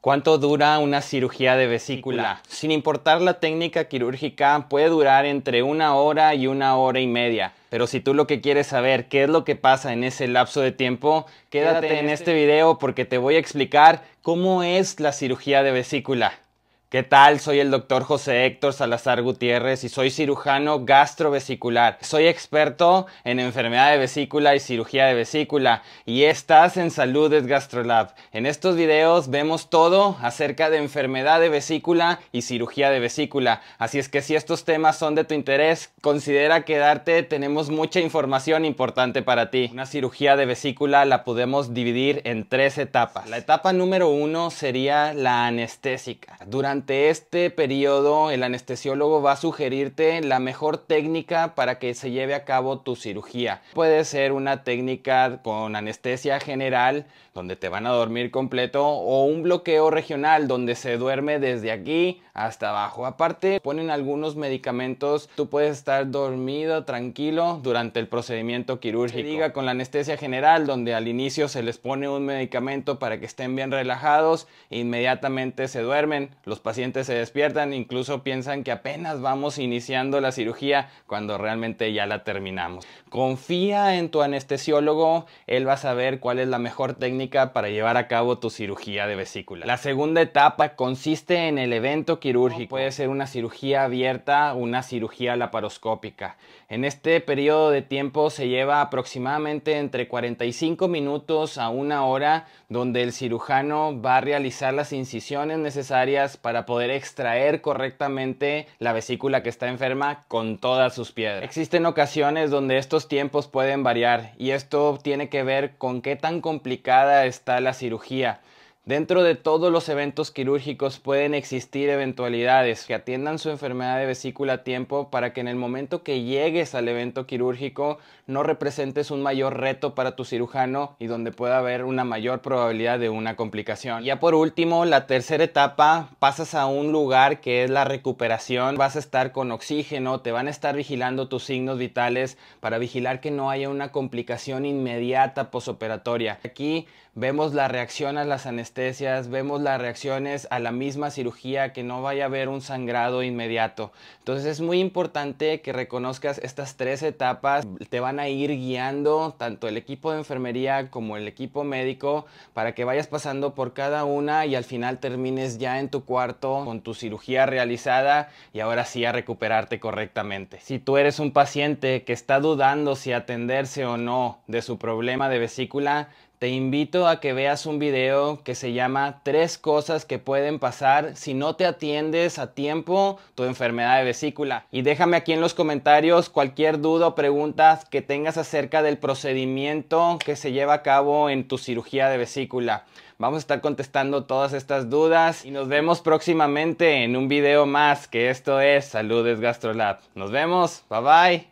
¿Cuánto dura una cirugía de vesícula? Sin importar la técnica quirúrgica, puede durar entre una hora y una hora y media. Pero si tú lo que quieres saber qué es lo que pasa en ese lapso de tiempo, quédate, en este, este video porque te voy a explicar cómo es la cirugía de vesícula. ¿Qué tal? Soy el doctor José Héctor Salazar Gutiérrez y soy cirujano gastrovesicular. Soy experto en enfermedad de vesícula y cirugía de vesícula y estás en Saludes Gastrolab. En estos videos vemos todo acerca de enfermedad de vesícula y cirugía de vesícula. Así es que si estos temas son de tu interés, considera quedarte. Tenemos mucha información importante para ti. Una cirugía de vesícula la podemos dividir en tres etapas. La etapa número uno sería la anestésica. Durante durante este periodo el anestesiólogo va a sugerirte la mejor técnica para que se lleve a cabo tu cirugía. Puede ser una técnica con anestesia general, donde te van a dormir completo, o un bloqueo regional, donde se duerme desde aquí hasta abajo. Aparte, ponen algunos medicamentos, tú puedes estar dormido, tranquilo, durante el procedimiento quirúrgico. diga con la anestesia general, donde al inicio se les pone un medicamento para que estén bien relajados, inmediatamente se duermen. Los pacientes se despiertan, incluso piensan que apenas vamos iniciando la cirugía cuando realmente ya la terminamos. Confía en tu anestesiólogo, él va a saber cuál es la mejor técnica para llevar a cabo tu cirugía de vesícula. La segunda etapa consiste en el evento quirúrgico. Puede ser una cirugía abierta, una cirugía laparoscópica. En este periodo de tiempo se lleva aproximadamente entre 45 minutos a una hora donde el cirujano va a realizar las incisiones necesarias para para poder extraer correctamente la vesícula que está enferma con todas sus piedras. Existen ocasiones donde estos tiempos pueden variar y esto tiene que ver con qué tan complicada está la cirugía. Dentro de todos los eventos quirúrgicos pueden existir eventualidades que atiendan su enfermedad de vesícula a tiempo para que en el momento que llegues al evento quirúrgico no representes un mayor reto para tu cirujano y donde pueda haber una mayor probabilidad de una complicación. Ya por último, la tercera etapa, pasas a un lugar que es la recuperación, vas a estar con oxígeno, te van a estar vigilando tus signos vitales para vigilar que no haya una complicación inmediata posoperatoria. Aquí vemos la reacción a las anestesias anestesias, vemos las reacciones a la misma cirugía, que no vaya a haber un sangrado inmediato. Entonces es muy importante que reconozcas estas tres etapas, te van a ir guiando tanto el equipo de enfermería como el equipo médico para que vayas pasando por cada una y al final termines ya en tu cuarto con tu cirugía realizada y ahora sí a recuperarte correctamente. Si tú eres un paciente que está dudando si atenderse o no de su problema de vesícula, te invito a que veas un video que se llama Tres cosas que pueden pasar si no te atiendes a tiempo tu enfermedad de vesícula. Y déjame aquí en los comentarios cualquier duda o pregunta que tengas acerca del procedimiento que se lleva a cabo en tu cirugía de vesícula. Vamos a estar contestando todas estas dudas y nos vemos próximamente en un video más que esto es Saludes Gastrolab. Nos vemos, bye bye.